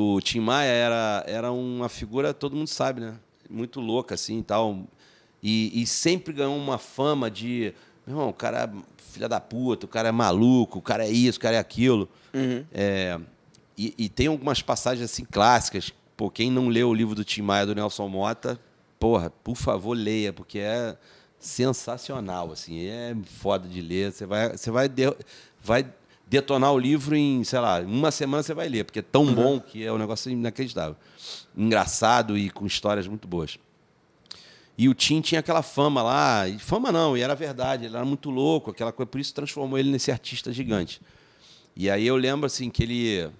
o Tim Maia era, era uma figura, todo mundo sabe, né? Muito louca, assim, tal. E, e sempre ganhou uma fama de... Meu irmão, o cara é filha da puta, o cara é maluco, o cara é isso, o cara é aquilo. Uhum. É, e, e, tem algumas passagens, assim, clássicas. Pô, quem não leu o livro do Tim Maia, do Nelson Mota, porra, por favor, leia, porque é sensacional, assim. É foda de ler. Você vai... Você vai... De, vai detonar o livro em, sei lá, uma semana você vai ler, porque é tão uhum. bom que é um negócio inacreditável. Engraçado e com histórias muito boas. E o Tim tinha aquela fama lá, e fama não, e era verdade, ele era muito louco, aquela coisa, por isso transformou ele nesse artista gigante. E aí eu lembro assim que ele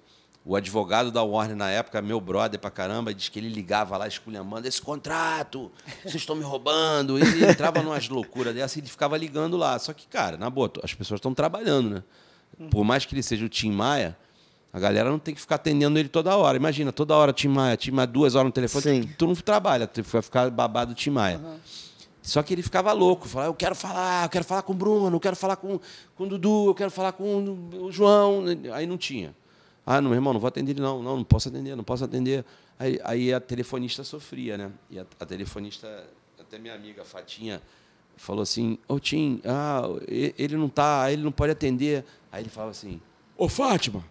o advogado da Warner na época, meu brother pra caramba, disse que ele ligava lá esculhambando esse contrato, vocês estão me roubando. Ele entrava numas loucuras dessa e ele ficava ligando lá. Só que, cara, na boa, as pessoas estão trabalhando, né? Uhum. Por mais que ele seja o Tim Maia, a galera não tem que ficar atendendo ele toda hora. Imagina, toda hora Tim Maia, Tim Maia, duas horas no telefone, Sim. tu, não trabalha, tu vai ficar babado Tim Maia. Uhum. Só que ele ficava louco, falava, eu quero falar, eu quero falar com o Bruno, eu quero falar com, com o Dudu, eu quero falar com o João. Aí não tinha. Ah, não, meu irmão, não vou atender ele, não, não, não posso atender, não posso atender. Aí, aí a telefonista sofria, né? E a, a telefonista, até minha amiga Fatinha, falou assim: Ô oh, Tim, ah, ele não tá, ele não pode atender. Aí ele falava assim: Ô oh, Fátima,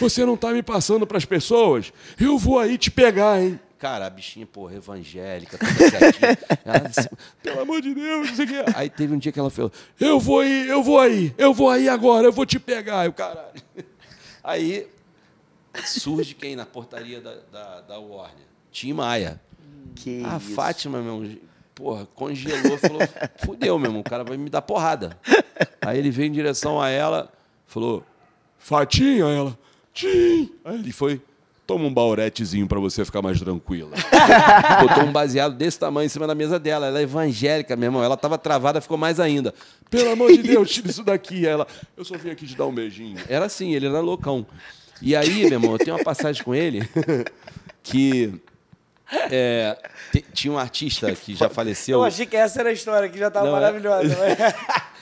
você não tá me passando para as pessoas? Eu vou aí te pegar, hein? Cara, a bichinha, porra, evangélica, toda certinha. ela disse, pelo amor de Deus, não sei o quê. Aí teve um dia que ela falou: Eu vou aí, eu vou aí, eu vou aí agora, eu vou te pegar. Eu, caralho. Aí surge quem na portaria da, da, da Warner? Tim Maia. Que a ah, isso. Fátima, meu, porra, congelou, falou, fudeu, meu irmão, o cara vai me dar porrada. Aí ele veio em direção a ela, falou, fatinha, ela, tim. Aí ele foi, toma um bauretezinho para você ficar mais tranquila. Botou um baseado desse tamanho em cima da mesa dela. Ela é evangélica, meu irmão. Ela tava travada, ficou mais ainda. Pelo amor de Deus, tira isso daqui. Ela, eu só vim aqui te dar um beijinho. Era assim, ele era loucão. E aí, meu irmão, eu tenho uma passagem com ele que é, tinha um artista que já faleceu. Eu achei que essa era a história, que já estava é. maravilhosa.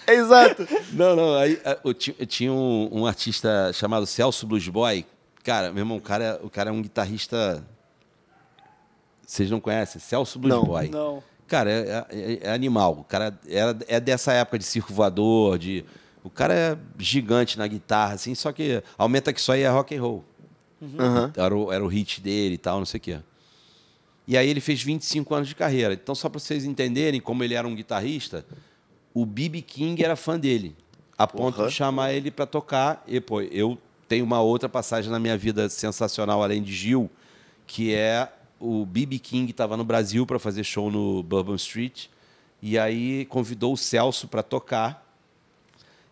É... Exato. Não, não. Aí, é, eu, tinha um, um, artista chamado Celso Blues Boy. Cara, meu irmão, o cara, o cara é um guitarrista. Vocês não conhecem? Celso Blues não, Boy. Não. Cara, é, é, é, é animal. O cara era, é dessa época de circo voador, de. O cara é gigante na guitarra, assim, só que aumenta que só aí é rock and roll. Uhum. Era, o, era o hit dele e tal, não sei o quê. E aí ele fez 25 anos de carreira. Então, só para vocês entenderem como ele era um guitarrista, o B.B. King era fã dele, a ponto uhum. de chamar ele para tocar. E, pô, eu tenho uma outra passagem na minha vida sensacional, além de Gil, que é o B.B. King estava no Brasil para fazer show no Bourbon Street, e aí convidou o Celso para tocar.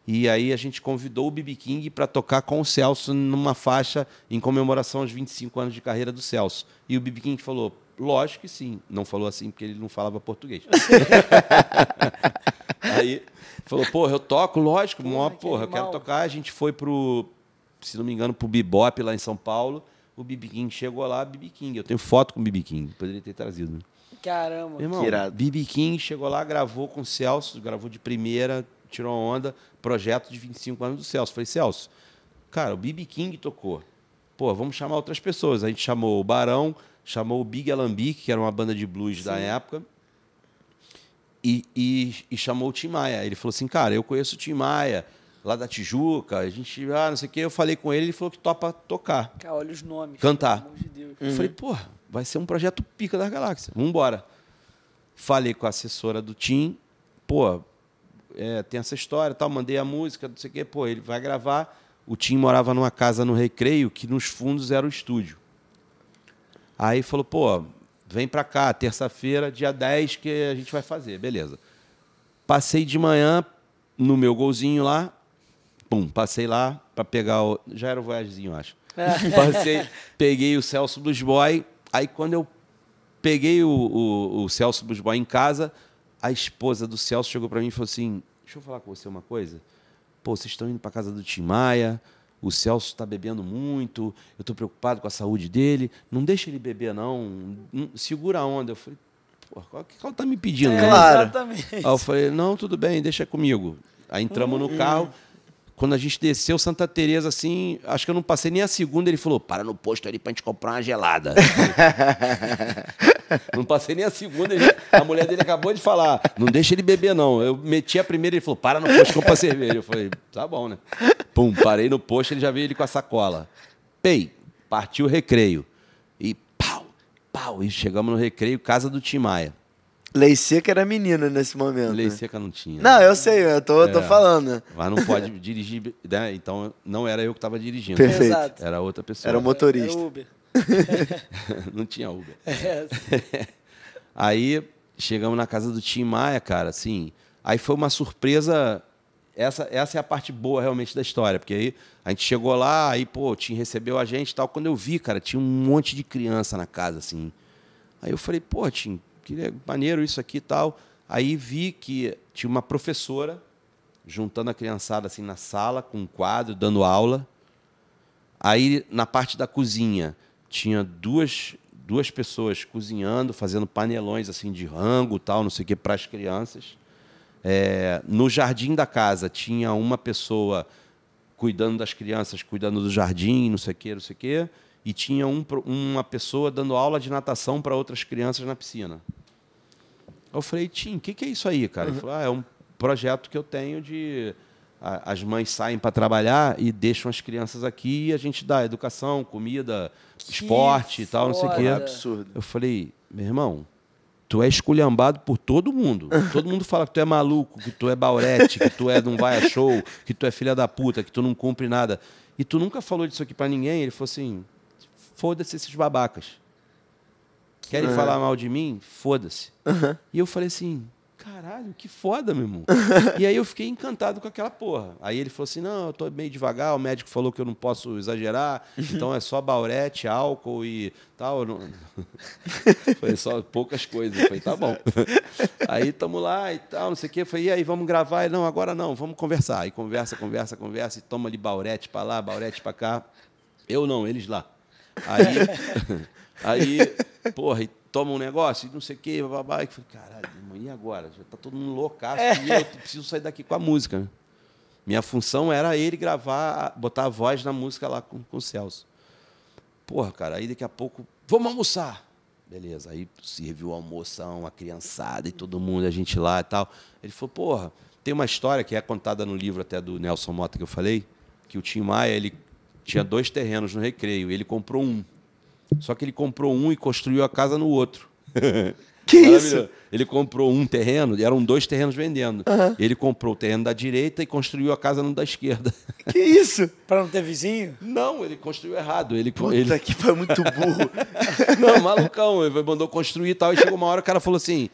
E aí a gente convidou o B.B. King para tocar com o Celso numa faixa em comemoração aos 25 anos de carreira do Celso. E o B.B. King falou, Lógico que sim. Não falou assim porque ele não falava português. Aí falou, porra, eu toco, lógico, porra, mó, porra, eu quero tocar. A gente foi pro, se não me engano, pro Bebop lá em São Paulo. O Bibi King chegou lá, Bibi King. Eu tenho foto com o BB King, poderia ter trazido. Né? Caramba, irmão, Bibi King chegou lá, gravou com o Celso, gravou de primeira, tirou onda, projeto de 25 anos do Celso. Falei, Celso, cara, o Bibi King tocou. Pô, vamos chamar outras pessoas. A gente chamou o Barão, chamou o Big Alambique, que era uma banda de blues Sim. da época, e, e, e, chamou o Tim Maia. Ele falou assim, cara, eu conheço o Tim Maia, lá da Tijuca, a gente, ah, não sei o quê. Eu falei com ele, ele falou que topa tocar. Cara, olha os nomes. Cantar. De uhum. Eu falei, uhum. porra, vai ser um projeto pica da galáxia, vamos embora. Falei com a assessora do Tim, pô, é, tem essa história, tal, mandei a música, não sei o quê, pô, ele vai gravar. O Tim morava numa casa no Recreio que nos fundos era o estúdio. Aí falou, pô, vem para cá, terça-feira, dia 10, que a gente vai fazer, beleza. Passei de manhã no meu golzinho lá, pum, passei lá para pegar o. Já era o Voyagezinho, acho. É. passei, peguei o Celso Boy. aí quando eu peguei o, o, o Celso Bluesboy em casa, a esposa do Celso chegou para mim e falou assim: Deixa eu falar com você uma coisa. Pô, vocês estão indo para casa do Tim Maia, o Celso está bebendo muito, eu estou preocupado com a saúde dele, não deixa ele beber, não, segura a onda. Eu falei, porra, o que ela está me pedindo? É, Claro. Né? Exatamente. Aí eu falei, não, tudo bem, deixa comigo. Aí entramos hum, no carro, hum. Quando a gente desceu Santa Teresa, assim, acho que eu não passei nem a segunda, ele falou, para no posto ali pra gente comprar uma gelada. não passei nem a segunda, a mulher dele acabou de falar, não deixa ele beber não. Eu meti a primeira, ele falou, para no posto, compra cerveja. Eu falei, tá bom, né? Pum, parei no posto, ele já veio ele com a sacola. Pei, partiu o recreio. E pau, pau, e chegamos no recreio, casa do Tim Maia. Lei seca era menina nesse momento. Lei seca não tinha. Não, eu sei, eu tô, é, tô falando. Mas não pode dirigir, né? Então não era eu que estava dirigindo. Perfeito. Era outra pessoa. Era o motorista. Era, era Uber. não tinha Uber. É. Aí chegamos na casa do Tim Maia, cara, assim. Aí foi uma surpresa. Essa, essa é a parte boa realmente da história, porque aí a gente chegou lá, aí, pô, o Tim recebeu a gente e tal. Quando eu vi, cara, tinha um monte de criança na casa, assim. Aí eu falei, pô, Tim, que né, maneiro isso aqui e tal. Aí vi que tinha uma professora juntando a criançada assim na sala, com um quadro, dando aula. Aí, na parte da cozinha, tinha duas, duas pessoas cozinhando, fazendo panelões assim de rango tal, não sei o que, para as crianças. É, no jardim da casa, tinha uma pessoa cuidando das crianças, cuidando do jardim, não sei o que, não sei o que e tinha um, uma pessoa dando aula de natação para outras crianças na piscina. Eu falei, Tim, o que, que, é isso aí, cara? Ele uhum. falou, ah, é um projeto que eu tenho de. As mães saem para trabalhar e deixam as crianças aqui e a gente dá educação, comida, que esporte e tal, não sei o quê. Absurdo. Eu falei, meu irmão, tu é esculhambado por todo mundo. Todo mundo fala que tu é maluco, que tu é baurete, que tu é não vai a show, que tu é filha da puta, que tu não cumpre nada. E tu nunca falou disso aqui para ninguém. Ele falou assim, foda-se esses babacas. Querem uhum. falar mal de mim? Foda-se. Uhum. E eu falei assim, caralho, que foda, meu irmão. e aí eu fiquei encantado com aquela porra. Aí ele falou assim: não, eu tô meio devagar, o médico falou que eu não posso exagerar, então é só baurete, álcool e tal. Foi só poucas coisas. Eu falei, tá bom. aí tamo lá e tal, não sei o quê. Eu falei, e aí, vamos gravar? Ele, não, agora não, vamos conversar. Aí conversa, conversa, conversa, e toma ali baurete pra lá, baurete pra cá. Eu não, eles lá. Aí, aí porra, e toma um negócio, e não sei o quê, babá. E falei, caralho, e agora? Já tá todo mundo loucaço, é. e eu preciso sair daqui com a música. Minha função era ele gravar, botar a voz na música lá com, com o Celso. Porra, cara, aí daqui a pouco, vamos almoçar. Beleza, aí serviu o almoção, a criançada e todo mundo, a gente lá e tal. Ele falou, porra, tem uma história que é contada no livro até do Nelson Mota que eu falei, que o Tim Maia, ele tinha dois terrenos no recreio, ele comprou um. Só que ele comprou um e construiu a casa no outro. Que isso? Ele comprou um terreno, eram dois terrenos vendendo. Uhum. Ele comprou o terreno da direita e construiu a casa no da esquerda. Que isso? Para não ter vizinho? Não, ele construiu errado. Ele, Puta ele... que foi muito burro. não, malucão, ele mandou construir e tal. E chegou uma hora o cara falou assim: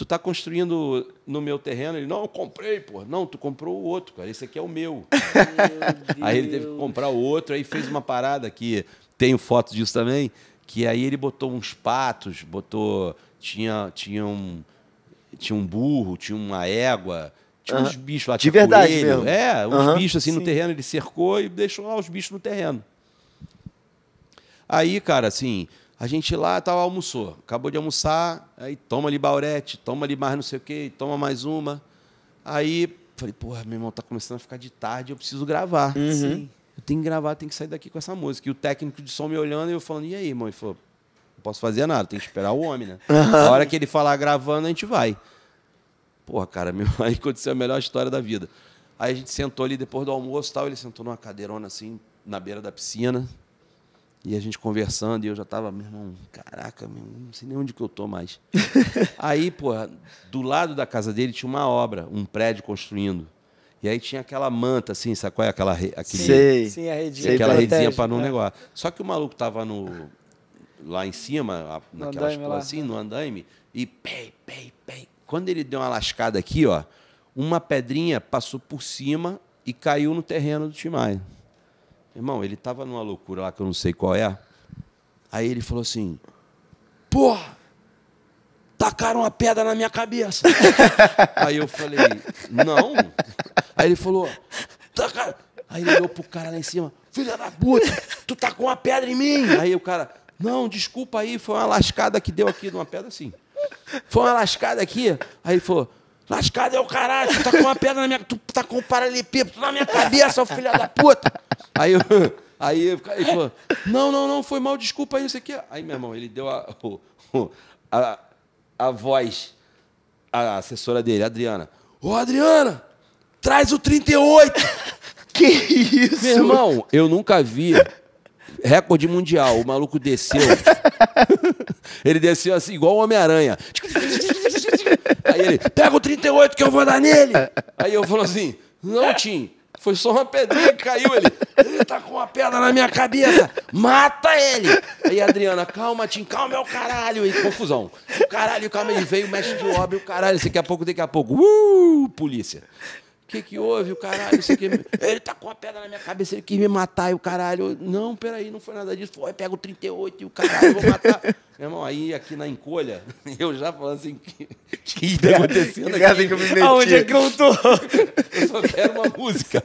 tu tá construindo no meu terreno? Ele, não, eu comprei, pô. Não, tu comprou o outro, cara. Esse aqui é o meu. meu aí ele teve que comprar o outro, aí fez uma parada que tenho foto disso também, que aí ele botou uns patos, botou. Tinha, tinha um. Tinha um burro, tinha uma égua, tinha uns bichos lá. De verdade coelho, mesmo. É, uns bichos assim sim. no terreno. Ele cercou e deixou lá os bichos no terreno. Aí, cara, assim, a gente lá tal, almoçou. Acabou de almoçar, aí toma ali baurete, toma ali mais não sei o quê, toma mais uma. Aí falei, porra, meu irmão, tá começando a ficar de tarde, eu preciso gravar. Uhum. Eu tenho que gravar, tenho que sair daqui com essa música. E o técnico de som me olhando e eu falando, e aí, irmão? Ele falou, não posso fazer nada, tem que esperar o homem, né? Uhum. A hora que ele falar gravando, a gente vai. Porra, cara, meu, aí aconteceu a melhor história da vida. Aí a gente sentou ali depois do almoço tal, ele sentou numa cadeirona assim, na beira da piscina, e a gente conversando, e eu já tava, meu irmão, caraca, meu, não sei nem onde que eu tô mais. aí, porra, do lado da casa dele tinha uma obra, um prédio construindo. E aí tinha aquela manta, assim, sabe qual é aquela re... aquele... Sei. Sim, a redinha. Aquela redinha para não é. negócio. Só que o maluco tava no lá em cima, naquela escola assim, no andaime, e pei, pei, pei. Quando ele deu uma lascada aqui, ó, uma pedrinha passou por cima e caiu no terreno do Tim Irmão, ele estava numa loucura lá que eu não sei qual é. Aí ele falou assim: Porra, tacaram uma pedra na minha cabeça. Aí eu falei: Não. Aí ele falou: Tacaram. Aí ele olhou pro cara lá em cima: Filha da puta, tu tacou tá uma pedra em mim. Aí o cara: Não, desculpa aí, foi uma lascada que deu aqui de uma pedra assim. Foi uma lascada aqui. Aí ele falou: Lascado é o caralho, tu tá com uma pedra na minha. Tu tá com um paralelepípedo na minha cabeça, filha da puta. Aí eu. Aí ele falou: Não, não, não, foi mal, desculpa aí, não sei o quê. Aí, meu irmão, ele deu a, a, a voz, a assessora dele, a Adriana. Ô, Adriana, traz o 38! que isso? Meu irmão, eu nunca vi recorde mundial. O maluco desceu. ele desceu assim, igual o Homem-Aranha. Aí ele, pega o 38 que eu vou dar nele. Aí eu falo assim, não, Tim, foi só uma pedrinha que caiu. Ele, ele tá com uma pedra na minha cabeça, mata ele. Aí a Adriana, calma, Tim, calma, é o caralho. E confusão. Caralho, calma, ele veio, mexe de obra, o caralho, daqui a pouco, daqui a pouco, uh, polícia que, que houve? O caralho, isso aqui. É ele tá com uma pedra na minha cabeça, ele quis me matar, e o caralho. Não, peraí, não foi nada disso. foi pega o 38 e o caralho, vou matar. Meu irmão, aí aqui na encolha, eu já falando assim, que que tá acontecendo que aqui? Que eu me meti. Aonde é que eu tô? eu só quero uma música.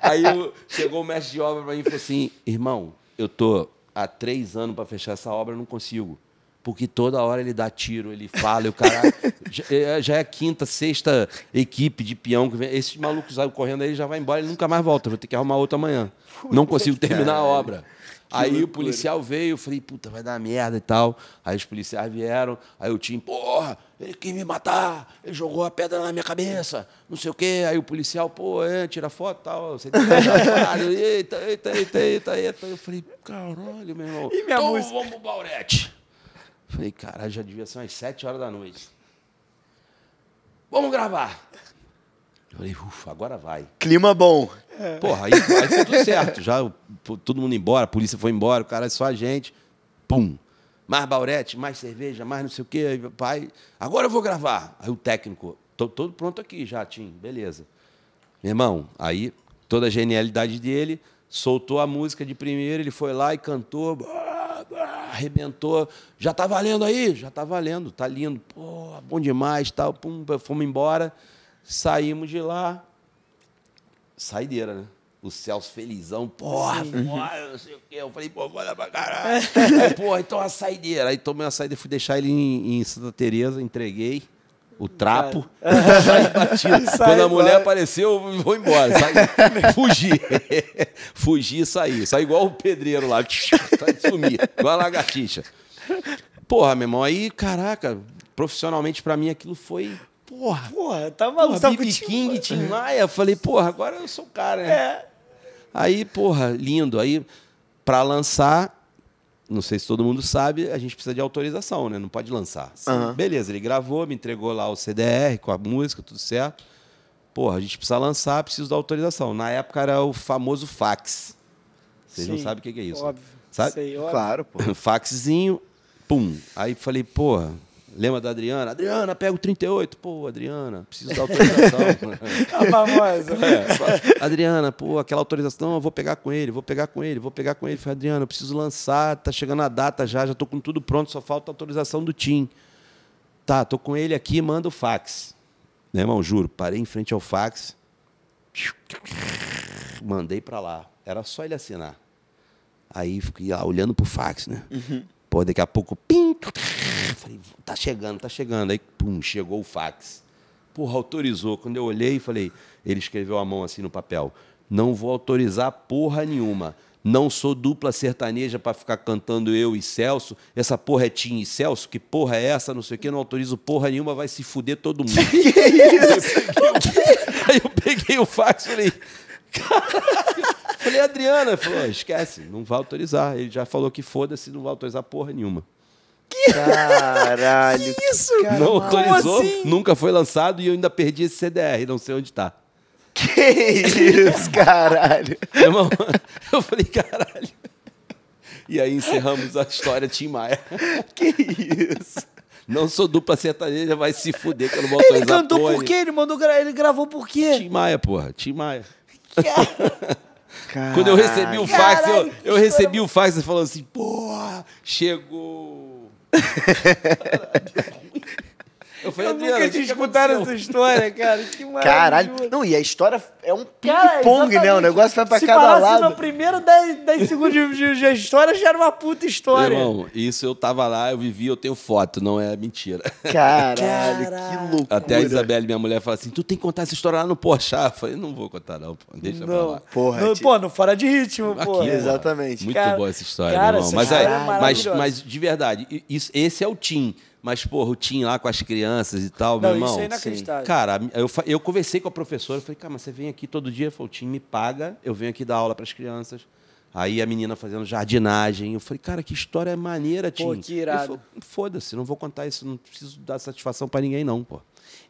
Aí eu, chegou o mestre de obra pra mim e falou assim, irmão, eu tô há três anos para fechar essa obra, não consigo porque toda hora ele dá tiro, ele fala, e o cara já, é, é, já, é a quinta, sexta equipe de peão que vem. Esses malucos saem correndo, ele já vai embora, ele nunca mais volta. Vou ter que arrumar outro amanhã. Puta Não consigo terminar cara. a obra. Que aí loucura. o policial veio, eu falei, puta, vai dar merda e tal. Aí os policiais vieram, aí o time, porra, ele quis me matar, ele jogou a pedra na minha cabeça, não sei o quê. Aí o policial, pô, é, tira foto e tal. Você eita, eita, eita, eita, eita. Eu falei, caralho, meu irmão. E minha então, música? vamos Baurete. Falei, cara, já devia ser umas sete horas da noite. Vamos gravar. Falei, ufa, agora vai. Clima bom. É. Porra, aí, aí foi tudo certo. Já todo mundo embora, a polícia foi embora, o cara é só a gente. Pum. Mais baurete, mais cerveja, mais não sei o quê. Aí, pai, agora eu vou gravar. Aí o técnico, tô todo pronto aqui já, Tim, beleza. Meu irmão, aí toda a genialidade dele, soltou a música de primeiro, ele foi lá e cantou arrebentou. Já está valendo aí? Já está valendo, está lindo. Pô, bom demais, tal. Pum, fomos embora. Saímos de lá. Saideira, né? O Celso felizão, porra, porra, não sei o quê. Eu falei, pô, bora pra caralho. pô porra, então a saideira. Aí tomei a saideira, fui deixar ele em, em Santa Teresa, entreguei o trapo, sai Quando a mulher apareceu, eu vou embora. Sai, fugir. fugir e sair. Sai igual o pedreiro lá. Sai sumir. Igual a lagartixa. Porra, meu irmão, aí, caraca, profissionalmente para mim aquilo foi. Porra. Porra, tá maluco. Porra, tá Bibi King, Tim Maia. Falei, porra, agora eu sou o cara, né? É. Aí, porra, lindo. Aí, para lançar, não sei se todo mundo sabe, a gente precisa de autorização, né? Não pode lançar. Uhum. Beleza, ele gravou, me entregou lá o CDR com a música, tudo certo. Porra, a gente precisa lançar, preciso da autorização. Na época era o famoso fax. Vocês Sim, não sabem o que é isso. Né? Óbvio. Sabe? Sei, óbvio. Claro, pô. Faxzinho, pum. Aí falei, porra, Lembra da Adriana? Adriana, pega o 38. Pô, Adriana, preciso da autorização. a famosa. É, Adriana, pô, aquela autorização, eu vou pegar com ele, vou pegar com ele, vou pegar com ele. Falei, Adriana, eu preciso lançar, tá chegando a data já, já tô com tudo pronto, só falta a autorização do Tim. Tá, tô com ele aqui, manda o fax. Né, irmão, juro, parei em frente ao fax, mandei para lá. Era só ele assinar. Aí fiquei lá olhando pro fax, né? Uhum. Pô, daqui a pouco, pim, falei, tá chegando, tá chegando. Aí, pum, chegou o fax. Porra, autorizou. Quando eu olhei, falei, ele escreveu a mão assim no papel. Não vou autorizar porra nenhuma. Não sou dupla sertaneja para ficar cantando eu e Celso. Essa porra é Tim e Celso? Que porra é essa? Não sei o que, não autorizo porra nenhuma, vai se fuder todo mundo. que isso? Aí eu peguei o fax e falei. Caralho. Falei, Adriana, falou, esquece, não vai autorizar. Ele já falou que foda-se, não vai autorizar porra nenhuma. Que? Caralho. Que isso? Cara, não autorizou, assim? nunca foi lançado e eu ainda perdi esse CDR, não sei onde tá. Que isso, caralho. irmão, eu falei, caralho. E aí encerramos a história Tim Maia. Que isso. Não sou dupla sertaneja, vai se fuder que eu não vou autorizar Ele cantou por quê? Ele, mandou, ele gravou por quê? Tim Maia, porra. Tim Maia. Car... Caraca. Quando eu recebi o fax, Caraca, eu, eu recebi o fax e falou assim, porra, chegou. Eu falei, eu nunca te escutaram essa história, cara. Que Caralho. Não, e a história é um ping-pong, né? O negócio vai pra Se cada lado. Se no primeiro 10, segundos de, de, história, já era uma puta história. Não, irmão, isso eu tava lá, eu vivi, eu tenho foto, não é mentira. Caralho, que loucura. Até a Isabelle, minha mulher, fala assim, tu tem que contar essa história lá no Porchat. Eu falei, não vou contar não, pô. deixa não. pra lá. Porra, não, é Pô, não Fora de Ritmo, pô. Aqui, Exatamente. Muito cara, boa essa história, cara, meu irmão. Mas, é, mas, mas de verdade, isso, esse é o Tim mas, porra, o Tim lá com as crianças e tal, não, meu irmão. Isso é inacreditável. Cara, eu, eu conversei com a professora, falei, cara, mas você vem aqui todo dia? Falei, o Tim me paga, eu venho aqui dar aula para as crianças. Aí a menina fazendo jardinagem. Eu falei, cara, que história maneira, Tim. Pô, que irado. Foda-se, não vou contar isso, não preciso dar satisfação para ninguém, não, pô.